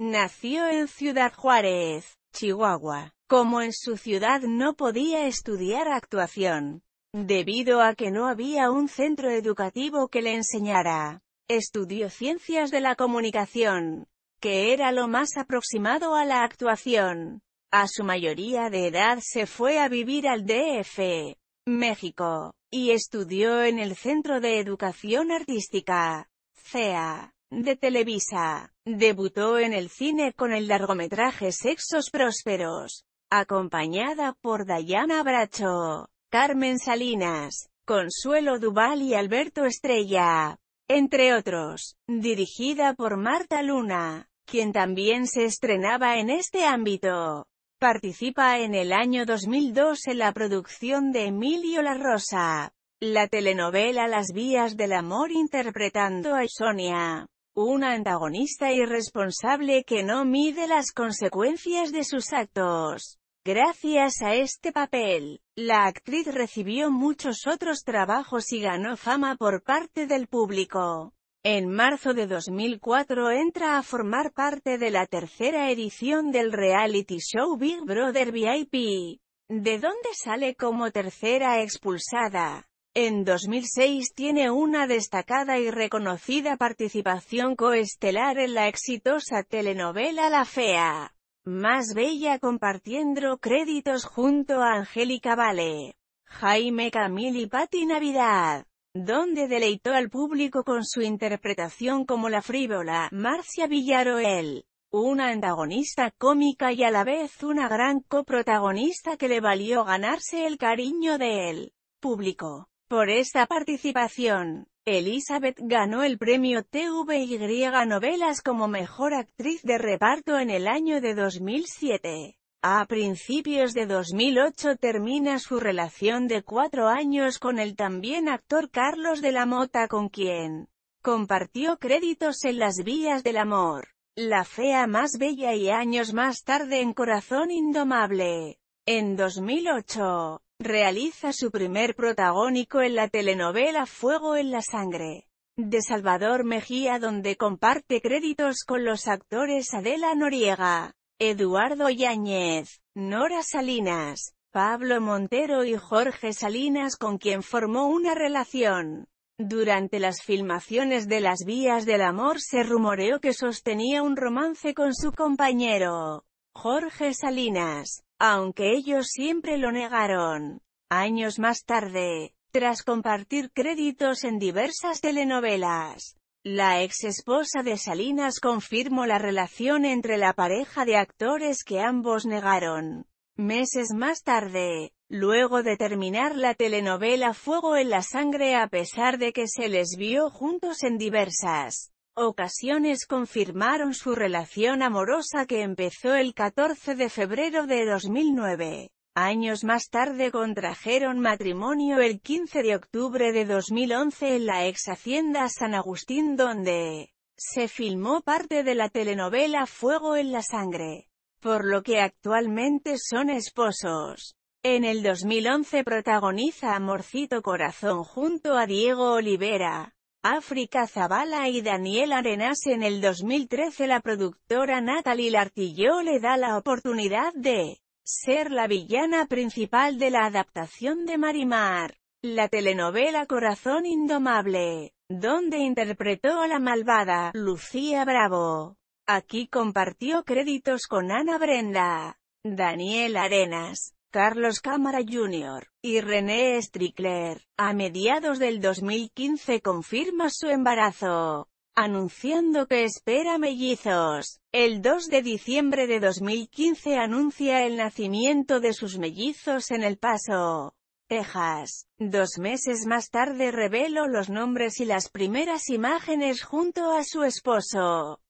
Nació en Ciudad Juárez, Chihuahua. Como en su ciudad no podía estudiar actuación, debido a que no había un centro educativo que le enseñara, estudió ciencias de la comunicación, que era lo más aproximado a la actuación. A su mayoría de edad se fue a vivir al DF, México, y estudió en el Centro de Educación Artística, CEA de Televisa. Debutó en el cine con el largometraje Sexos Prósperos, acompañada por Dayana Bracho, Carmen Salinas, Consuelo Duval y Alberto Estrella, entre otros, dirigida por Marta Luna, quien también se estrenaba en este ámbito. Participa en el año 2002 en la producción de Emilio La Rosa, la telenovela Las vías del amor interpretando a Sonia una antagonista irresponsable que no mide las consecuencias de sus actos. Gracias a este papel, la actriz recibió muchos otros trabajos y ganó fama por parte del público. En marzo de 2004 entra a formar parte de la tercera edición del reality show Big Brother VIP, de donde sale como tercera expulsada. En 2006 tiene una destacada y reconocida participación coestelar en la exitosa telenovela La Fea, más bella compartiendo créditos junto a Angélica Vale, Jaime Camil y Patti Navidad donde deleitó al público con su interpretación como la frívola, Marcia Villaroel, una antagonista cómica y a la vez una gran coprotagonista que le valió ganarse el cariño de él. Público. Por esta participación, Elizabeth ganó el premio TVY Novelas como Mejor Actriz de Reparto en el año de 2007. A principios de 2008 termina su relación de cuatro años con el también actor Carlos de la Mota con quien compartió créditos en Las Vías del Amor, La Fea Más Bella y años más tarde en Corazón Indomable. En 2008, Realiza su primer protagónico en la telenovela Fuego en la Sangre de Salvador Mejía donde comparte créditos con los actores Adela Noriega, Eduardo Yáñez, Nora Salinas, Pablo Montero y Jorge Salinas con quien formó una relación. Durante las filmaciones de Las Vías del Amor se rumoreó que sostenía un romance con su compañero. Jorge Salinas, aunque ellos siempre lo negaron. Años más tarde, tras compartir créditos en diversas telenovelas, la ex esposa de Salinas confirmó la relación entre la pareja de actores que ambos negaron. Meses más tarde, luego de terminar la telenovela Fuego en la Sangre a pesar de que se les vio juntos en diversas ocasiones confirmaron su relación amorosa que empezó el 14 de febrero de 2009. Años más tarde contrajeron matrimonio el 15 de octubre de 2011 en la ex hacienda San Agustín donde se filmó parte de la telenovela Fuego en la Sangre, por lo que actualmente son esposos. En el 2011 protagoniza Amorcito Corazón junto a Diego Olivera. África Zavala y Daniel Arenas en el 2013 la productora Natalie Lartillo le da la oportunidad de ser la villana principal de la adaptación de Marimar, la telenovela Corazón Indomable, donde interpretó a la malvada Lucía Bravo. Aquí compartió créditos con Ana Brenda, Daniel Arenas, Carlos Cámara Jr. y René Strickler. A mediados del 2015 confirma su embarazo, anunciando que espera mellizos. El 2 de diciembre de 2015 anuncia el nacimiento de sus mellizos en El Paso. Texas. Dos meses más tarde reveló los nombres y las primeras imágenes junto a su esposo.